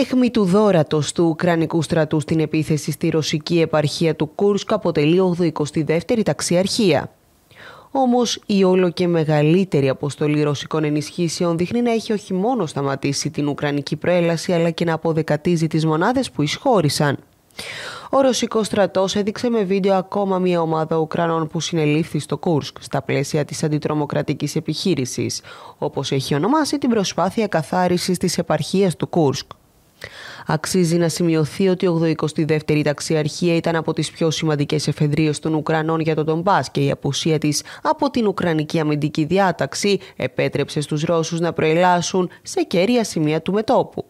Εχμή του δόρατος του Ουκρανικού στρατού στην επίθεση στη ρωσική επαρχία του Κούρσκ αποτελεί 82η ταξιαρχία. Όμως, η όλο και μεγαλύτερη αποστολή ρωσικών ενισχύσεων δείχνει να έχει όχι μόνο σταματήσει την Ουκρανική προέλαση, αλλά και να αποδεκατίζει τις μονάδες που εισχώρησαν. Ο ρωσικός στρατός έδειξε με βίντεο ακόμα μια ομάδα Ουκρανών που συνελήφθη στο Κούρσκ στα πλαίσια της αντιτρομοκρατικής επιχείρησης, όπως έχει ονομάσει την προσπάθεια καθάρισης της επαρχίας του Κούρσκ. Αξίζει να σημειωθεί ότι η 82η ταξιαρχία ήταν από τις πιο σημαντικές εφεδρείες των Ουκρανών για τον Ντομπά και η απουσία της από την Ουκρανική αμυντική διάταξη επέτρεψε στους Ρώσους να προελάσουν σε κέρια σημεία του μετόπου.